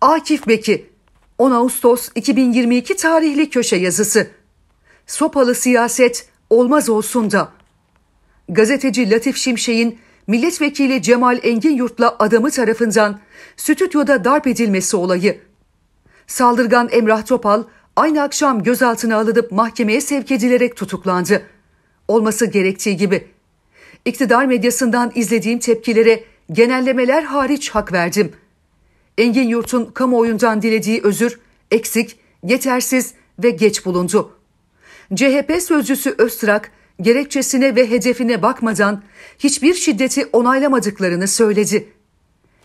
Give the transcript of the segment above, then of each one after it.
Akif Beki 10 Ağustos 2022 tarihli köşe yazısı. Sopalı siyaset olmaz olsun da. Gazeteci Latif Şimşek'in milletvekili Cemal Engin Yurt'la adamı tarafından stüdyoda darp edilmesi olayı. Saldırgan Emrah Topal aynı akşam gözaltına alınıp mahkemeye sevk edilerek tutuklandı. Olması gerektiği gibi. İktidar medyasından izlediğim tepkilere genellemeler hariç hak verdim. Engin Yurt'un kamuoyundan dilediği özür eksik, yetersiz ve geç bulundu. CHP sözcüsü Öztrak gerekçesine ve hedefine bakmadan hiçbir şiddeti onaylamadıklarını söyledi.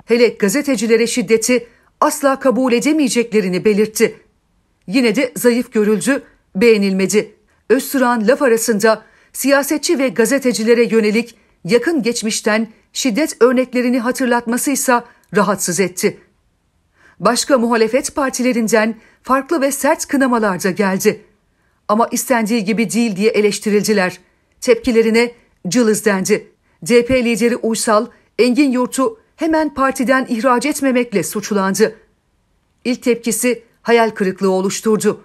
Hele gazetecilere şiddeti asla kabul edemeyeceklerini belirtti. Yine de zayıf görüldü, beğenilmedi. Öztürk'ün laf arasında siyasetçi ve gazetecilere yönelik yakın geçmişten şiddet örneklerini hatırlatması ise rahatsız etti başka muhalefet partilerinden farklı ve sert kınamalarca geldi. Ama istendiği gibi değil diye eleştirildiler. Tepkilerine cılız dendi. CHP lideri Uysal, Engin Yurt'u hemen partiden ihraç etmemekle suçlandı. İlk tepkisi hayal kırıklığı oluşturdu.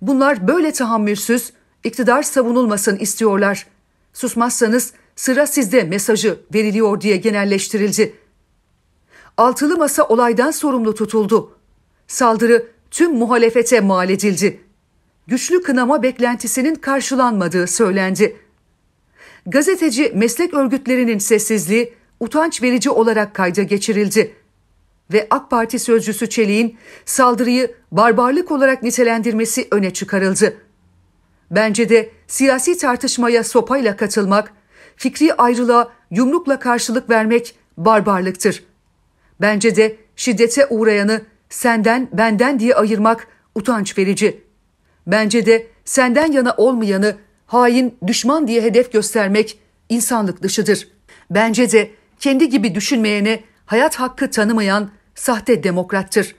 Bunlar böyle tahammülsüz, iktidar savunulmasın istiyorlar. Susmazsanız sıra sizde mesajı veriliyor diye genelleştirildi altılı masa olaydan sorumlu tutuldu. Saldırı tüm muhalefete mal edildi. Güçlü kınama beklentisinin karşılanmadığı söylendi. Gazeteci meslek örgütlerinin sessizliği utanç verici olarak kayda geçirildi. Ve AK Parti sözcüsü Çelik'in saldırıyı barbarlık olarak nitelendirmesi öne çıkarıldı. Bence de siyasi tartışmaya sopayla katılmak, fikri ayrılığa yumrukla karşılık vermek barbarlıktır.'' Bence de şiddete uğrayanı senden benden diye ayırmak utanç verici. Bence de senden yana olmayanı hain düşman diye hedef göstermek insanlık dışıdır. Bence de kendi gibi düşünmeyene hayat hakkı tanımayan sahte demokrattır.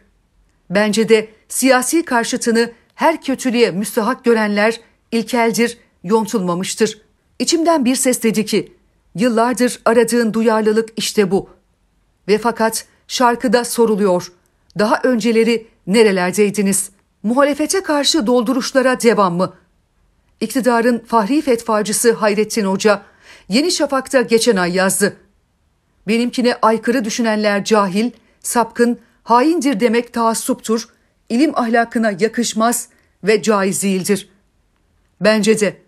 Bence de siyasi karşıtını her kötülüğe müstahak görenler ilkeldir, yontulmamıştır. İçimden bir ses dedi ki, yıllardır aradığın duyarlılık işte bu. Ve fakat şarkıda soruluyor. Daha önceleri nerelerdeydiniz? Muhalefete karşı dolduruşlara devam mı? İktidarın fahri fetvacısı Hayrettin Hoca Yeni Şafak'ta geçen ay yazdı. Benimkine aykırı düşünenler cahil, sapkın, haindir demek taassuptur, ilim ahlakına yakışmaz ve caiz değildir. Bence de.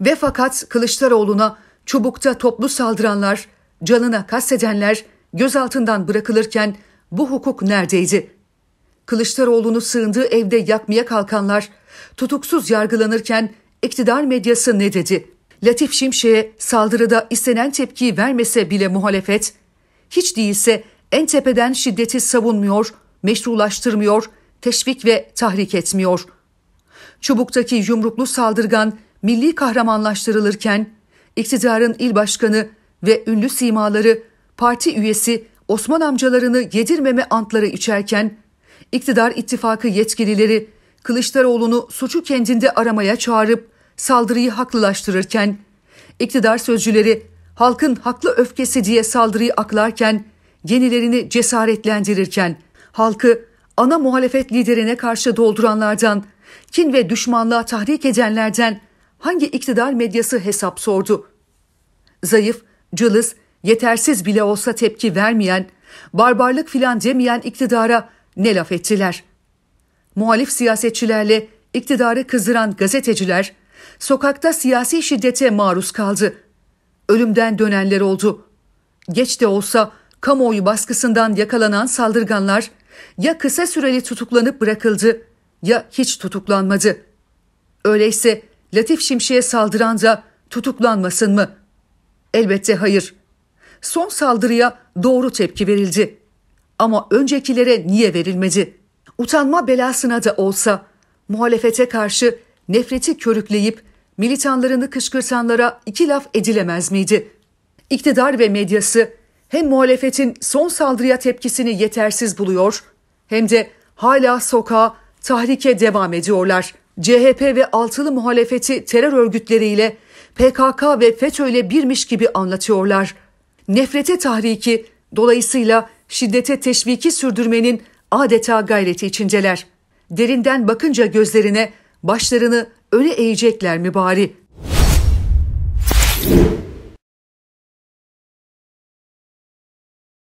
Ve fakat Kılıçdaroğlu'na çubukta toplu saldıranlar, canına kastedenler, gözaltından bırakılırken bu hukuk neredeydi? Kılıçdaroğlu'nu sığındığı evde yakmaya kalkanlar tutuksuz yargılanırken iktidar medyası ne dedi? Latif Şimşek'e saldırıda istenen tepkiyi vermese bile muhalefet, hiç değilse en tepeden şiddeti savunmuyor, meşrulaştırmıyor, teşvik ve tahrik etmiyor. Çubuk'taki yumruklu saldırgan milli kahramanlaştırılırken iktidarın il başkanı ve ünlü simaları parti üyesi Osman amcalarını yedirmeme antları içerken iktidar ittifakı yetkilileri Kılıçdaroğlu'nu suçu kendinde aramaya çağırıp saldırıyı haklılaştırırken iktidar sözcüleri halkın haklı öfkesi diye saldırıyı aklarken yenilerini cesaretlendirirken halkı ana muhalefet liderine karşı dolduranlardan kin ve düşmanlığa tahrik edenlerden hangi iktidar medyası hesap sordu? Zayıf, cılız, yetersiz bile olsa tepki vermeyen, barbarlık filan demeyen iktidara ne laf ettiler? Muhalif siyasetçilerle iktidarı kızdıran gazeteciler sokakta siyasi şiddete maruz kaldı. Ölümden dönenler oldu. Geç de olsa kamuoyu baskısından yakalanan saldırganlar ya kısa süreli tutuklanıp bırakıldı ya hiç tutuklanmadı. Öyleyse Latif Şimşek'e saldıran da tutuklanmasın mı? Elbette hayır son saldırıya doğru tepki verildi. Ama öncekilere niye verilmedi? Utanma belasına da olsa muhalefete karşı nefreti körükleyip militanlarını kışkırtanlara iki laf edilemez miydi? İktidar ve medyası hem muhalefetin son saldırıya tepkisini yetersiz buluyor hem de hala sokağa tahrike devam ediyorlar. CHP ve altılı muhalefeti terör örgütleriyle PKK ve FETÖ ile birmiş gibi anlatıyorlar nefrete tahriki, dolayısıyla şiddete teşviki sürdürmenin adeta gayreti içindeler. Derinden bakınca gözlerine başlarını öne eğecekler mi bari?